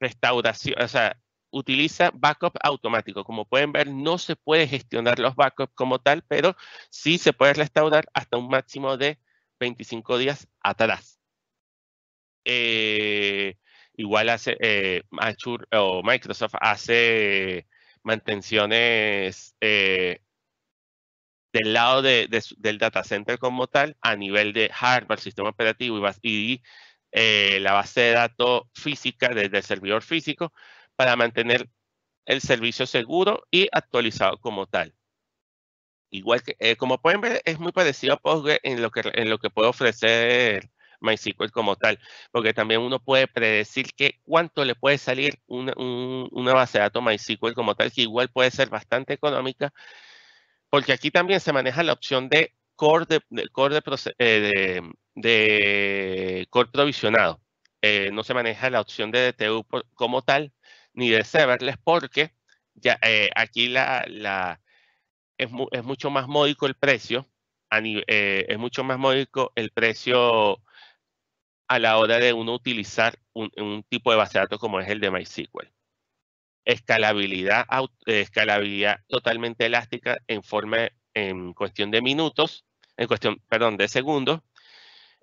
restauración, o sea, utiliza backup automático. Como pueden ver, no se puede gestionar los backups como tal, pero sí se puede restaurar hasta un máximo de 25 días atrás. igual hace Azure, o Microsoft hace mantenciones eh, del lado de, del data center como tal, a nivel de hardware, sistema operativo y, y eh, la base de datos física desde el servidor físico para mantener el servicio seguro y actualizado como tal. Igual que, eh, como pueden ver, es muy parecido a Postgres en lo que, en lo que puede ofrecer MySQL como tal, porque también uno puede predecir que cuánto le puede salir una, una base de datos MySQL como tal, que igual puede ser bastante económica porque aquí también se maneja la opción de core de, core, de, core eh, provisionado. Eh, no se maneja la opción de DTU como tal, ni de serverless, porque ya, eh, aquí la, la es, mucho más módico el precio, es mucho más módico el precio a la hora de uno utilizar un, un tipo de base de datos como es el de MySQL escalabilidad, escalabilidad totalmente elástica en forma en cuestión de minutos, en cuestión, perdón, de segundos.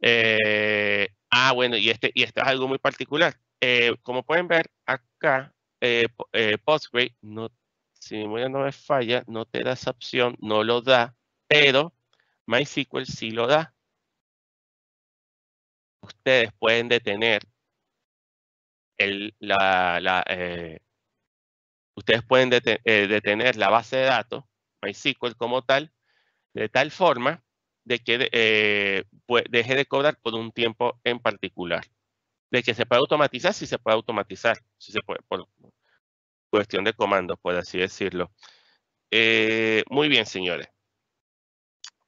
Eh, ah, bueno, y, este, y esto es algo muy particular. Eh, como pueden ver acá, eh, eh no, si mi memoria no me falla, no te da esa opción, no lo da, pero MySQL sí lo da. Ustedes pueden detener el, la, ustedes pueden eh, detener la base de datos, MySQL como tal, de tal forma de que eh, deje de cobrar por un tiempo en particular. De que se puede automatizar, si se puede automatizar, si se puede, por cuestión de comando, por así decirlo. Eh, muy bien, señores.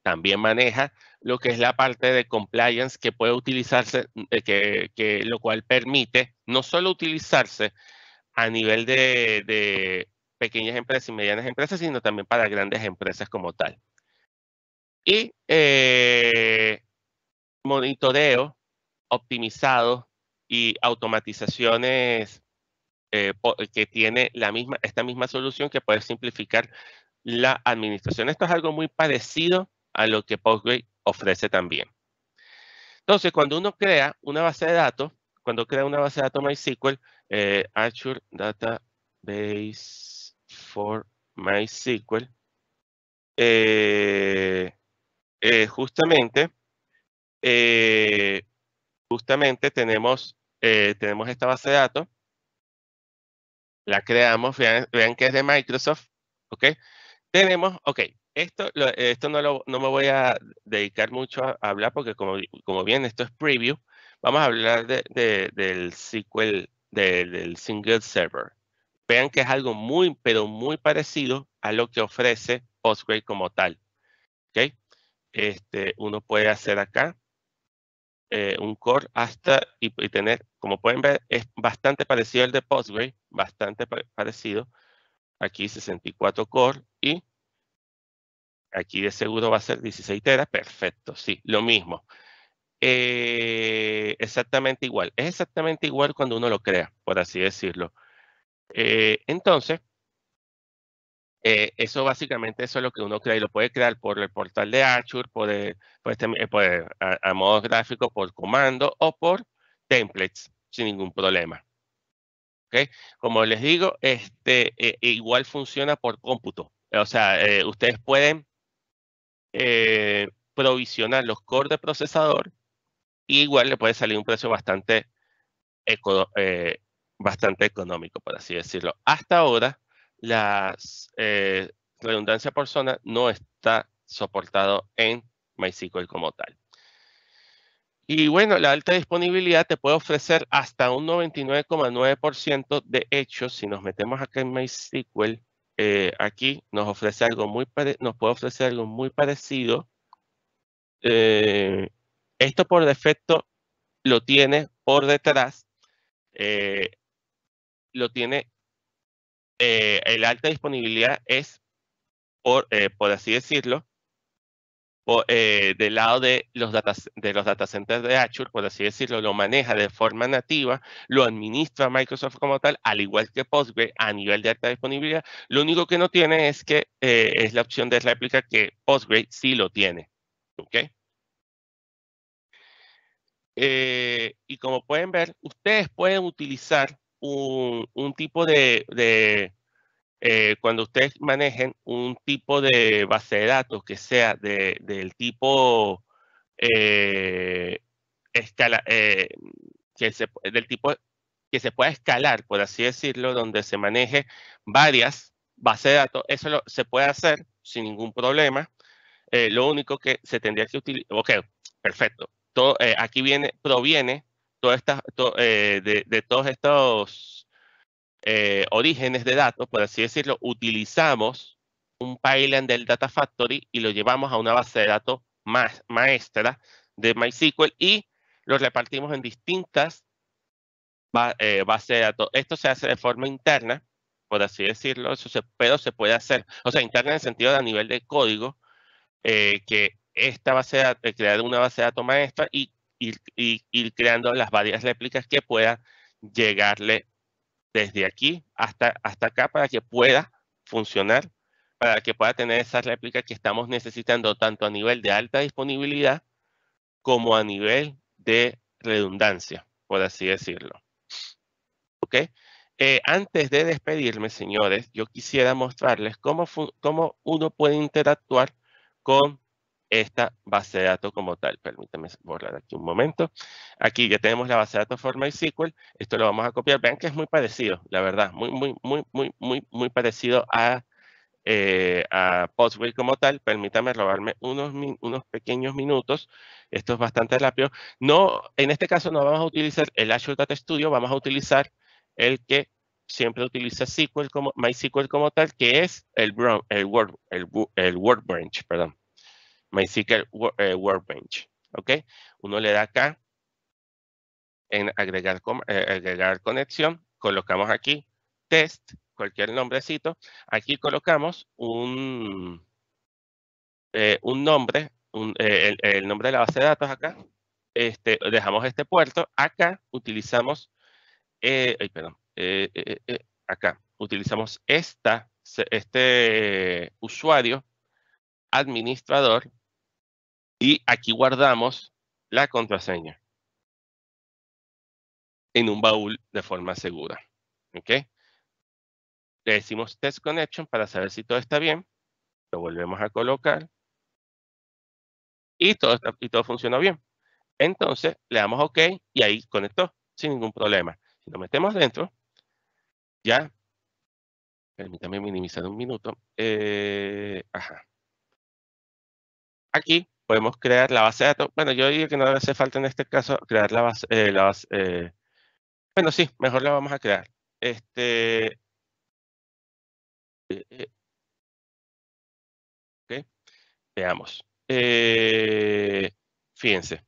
También maneja lo que es la parte de compliance que puede utilizarse, que, lo cual permite no solo utilizarse a nivel de, pequeñas empresas y medianas empresas, sino también para grandes empresas como tal. Y eh, monitoreo optimizado y automatizaciones eh, que tiene la misma, esta misma solución que puede simplificar la administración. Esto es algo muy parecido a lo que Postgre ofrece también. Entonces, cuando uno crea una base de datos, cuando crea una base de datos MySQL, eh, Azure Database for MySQL. Eh, eh, justamente, justamente tenemos, tenemos esta base de datos. La creamos, vean, que es de Microsoft, ¿ok? Tenemos, ok, esto, esto no, lo, no, me voy a dedicar mucho a hablar porque como, bien esto es preview, vamos a hablar de, del SQL del, single server. Vean que es algo muy, pero muy parecido a lo que ofrece Postgres como tal. ¿Okay? Este, uno puede hacer acá eh, un core hasta y, tener, como pueden ver, es bastante parecido al de Postgres, bastante parecido. Aquí 64 core y aquí de seguro va a ser 16 teras, perfecto, sí, lo mismo. Eh, exactamente igual. Es exactamente igual cuando uno lo crea, por así decirlo. Eh, entonces, eh, eso básicamente es lo que uno crea y lo puede crear por el portal de Azure, por, el, este, a, modo gráfico, por comando o por templates sin ningún problema. Como les digo, este, igual funciona por cómputo. O sea, ustedes pueden provisionar los cores de procesador igual le puede salir un precio bastante, eh, bastante económico, por así decirlo. Hasta ahora, la eh, redundancia por zona no está soportado en MySQL como tal. Y bueno, la alta disponibilidad te puede ofrecer hasta un 99,9% de hecho, si nos metemos acá en MySQL, eh, aquí nos ofrece algo muy nos puede ofrecer algo muy parecido eh, esto por defecto lo tiene por detrás, eh, lo tiene, eh, el alta disponibilidad es, por, eh, por así decirlo, del lado de los, datos de los data centers de Azure, por así decirlo, lo maneja de forma nativa, lo administra Microsoft como tal, al igual que Postgre a nivel de alta disponibilidad. Lo único que no tiene es que es la opción de réplica que Postgre sí lo tiene. Eh, y como pueden ver, ustedes pueden utilizar un, tipo de, eh, cuando ustedes manejen un tipo de base de datos que sea del tipo eh, que se, del tipo que se pueda escalar, por así decirlo, donde se maneje varias bases de datos, eso se puede hacer sin ningún problema. lo único que se tendría que utilizar, ok, perfecto eh, aquí viene, proviene toda esta, eh, de, todos estos eh, orígenes de datos, por así decirlo, utilizamos un pipeline del Data Factory y lo llevamos a una base de datos más, maestra de MySQL y los repartimos en distintas bases de datos. Esto se hace de forma interna, por así decirlo, eso pero se puede hacer, o sea, interna en el sentido de a nivel de código, que esta base de, eh, crear una base de datos maestra y ir, creando las varias réplicas que pueda llegarle desde aquí hasta, hasta acá para que pueda funcionar, para que pueda tener esas réplicas que estamos necesitando tanto a nivel de alta disponibilidad como a nivel de redundancia, por así decirlo. ¿Ok? Eh, antes de despedirme, señores, yo quisiera mostrarles cómo, cómo uno puede interactuar con esta base de datos como tal. Permítame borrar aquí un momento. Aquí ya tenemos la base de datos for MySQL. Esto lo vamos a copiar. Vean que es muy parecido, la verdad. Muy, muy, muy, muy, muy, muy parecido a, eh, a como tal. Permítame robarme unos, unos pequeños minutos. Esto es bastante rápido. No, en este caso no vamos a utilizar el Azure Data Studio. Vamos a utilizar el que siempre utiliza SQL como, MySQL como tal, que es el, el, Word, el, el perdón. MySQL eh, Workbench. ¿Ok? Uno le da acá en agregar, eh, agregar conexión, colocamos aquí test, cualquier nombrecito. Aquí colocamos un, eh, un nombre, el, nombre de la base de datos acá. Este, dejamos este puerto. Acá utilizamos, perdón, acá utilizamos esta, este usuario administrador y aquí guardamos la contraseña en un baúl de forma segura. ¿Ok? Le decimos test connection para saber si todo está bien. Lo volvemos a colocar. Y todo, y todo funcionó bien. Entonces le damos OK y ahí conectó sin ningún problema. Si lo metemos dentro, ya, permítame minimizar un minuto. Eh, ajá. Aquí podemos crear la base de datos. Bueno, yo diría que no hace falta en este caso crear la base, eh, la base eh, bueno, sí, mejor la vamos a crear. Este, eh, Veamos. fíjense.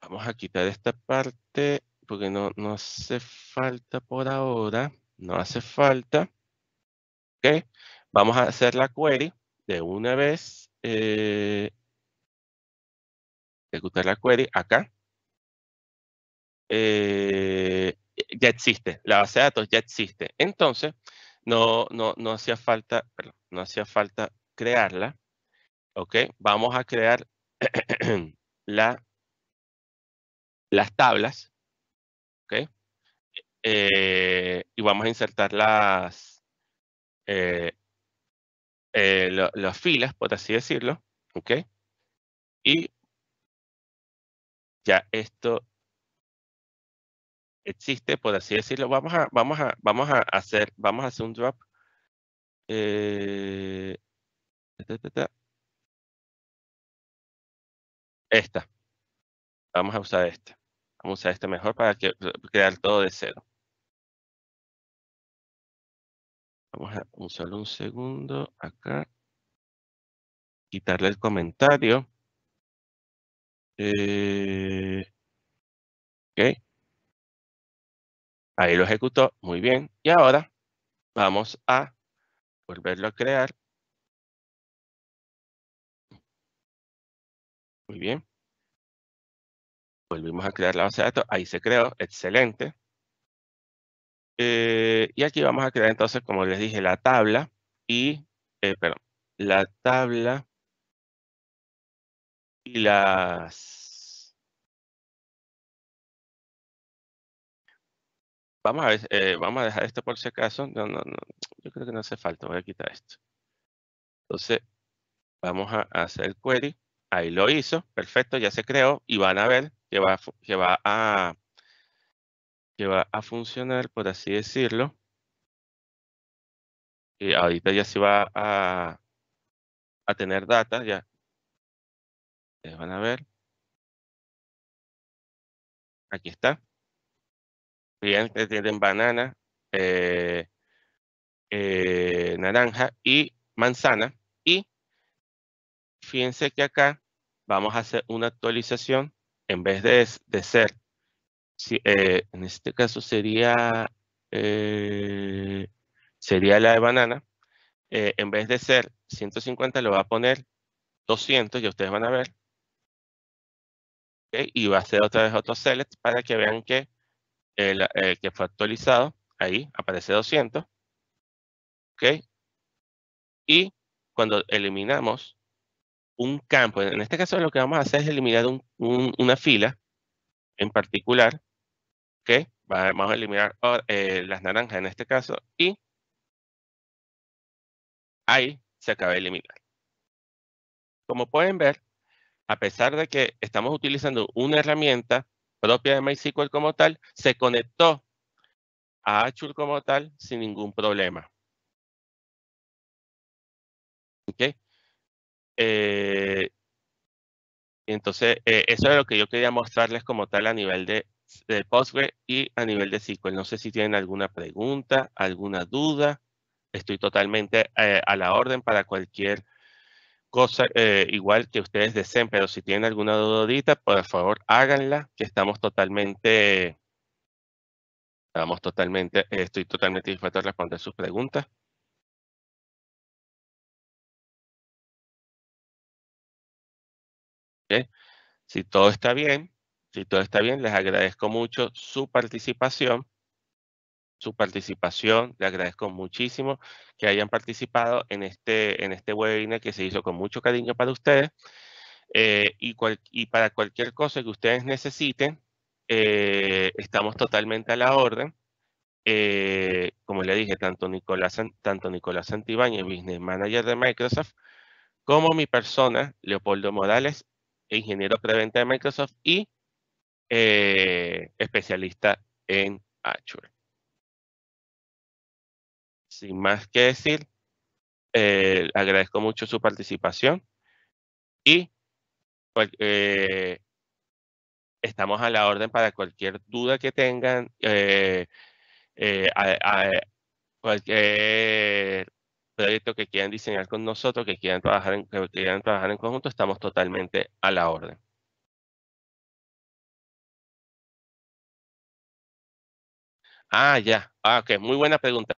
Vamos a quitar esta parte porque no, no hace falta por ahora. No hace falta. Vamos a hacer la query de una vez. Eh, ejecutar la query acá. Eh, ya existe, la base de datos ya existe. Entonces, no, no, no hacía falta, perdón, no hacía falta crearla. ¿Ok? Vamos a crear (clears throat) la, las tablas. ¿Ok? Eh, y vamos a insertar las, eh, eh, las filas, por así decirlo, ¿ok? Y ya esto existe, por así decirlo. Vamos a, vamos a, vamos a hacer, vamos a hacer un drop. Eh, esta. Vamos a usar esta. Vamos a usar esta mejor para que, crear todo de cero. Vamos a usar un segundo acá. Quitarle el comentario. Eh, ok. Ahí lo ejecutó. Muy bien. Y ahora vamos a volverlo a crear. Muy bien. Volvimos a crear la base de datos. Ahí se creó. Excelente. Eh, y aquí vamos a crear entonces, como les dije, la tabla y, eh, perdón, la tabla y las... Vamos a ver, eh, vamos a dejar esto por si acaso. no, yo creo que no hace falta, voy a quitar esto. Entonces, vamos a hacer query. Ahí lo hizo, perfecto, ya se creó y van a ver que va, que va a que va a funcionar, por así decirlo. Y eh, ahorita ya se va a, a tener data, ya. Ustedes van a ver. Aquí está. Bien, tienen banana, eh, eh, naranja y manzana. Y fíjense que acá vamos a hacer una actualización. En vez de, de ser Sí, eh, en este caso sería, eh, sería la de banana. Eh, en vez de ser 150, lo va a poner 200, y ustedes van a ver. y va a hacer otra vez otro select para que vean que el, que fue actualizado. Ahí aparece 200. ¿Ok? Y cuando eliminamos un campo, en este caso lo que vamos a hacer es eliminar una fila en particular. Vamos a eliminar eh, las naranjas en este caso y ahí se acaba de eliminar. Como pueden ver, a pesar de que estamos utilizando una herramienta propia de MySQL como tal, se conectó a Azure como tal sin ningún problema. Eh, entonces, eh, eso es lo que yo quería mostrarles como tal a nivel de de y a nivel de SQL. No sé si tienen alguna pregunta, alguna duda. Estoy totalmente eh, a la orden para cualquier cosa eh, igual que ustedes deseen, pero si tienen alguna dudita, por favor háganla, que estamos totalmente, estamos totalmente, estoy totalmente dispuesto a responder sus preguntas. Si todo está bien, si todo está bien, les agradezco mucho su participación. Su participación, le agradezco muchísimo que hayan participado en este, en este webinar que se hizo con mucho cariño para ustedes. Eh, y, y, para cualquier cosa que ustedes necesiten, eh, estamos totalmente a la orden. Eh, como le dije, tanto Nicolás, tanto Nicolás Santibáñez, Business Manager de Microsoft, como mi persona, Leopoldo Morales, ingeniero preventa de Microsoft, y eh, especialista en Azure. Sin más que decir, eh, agradezco mucho su participación y pues, eh, estamos a la orden para cualquier duda que tengan, cualquier proyecto que quieran diseñar con nosotros, que quieran trabajar que quieran trabajar en conjunto, estamos totalmente a la orden. Ah, ya. Ah, ok. Muy buena pregunta.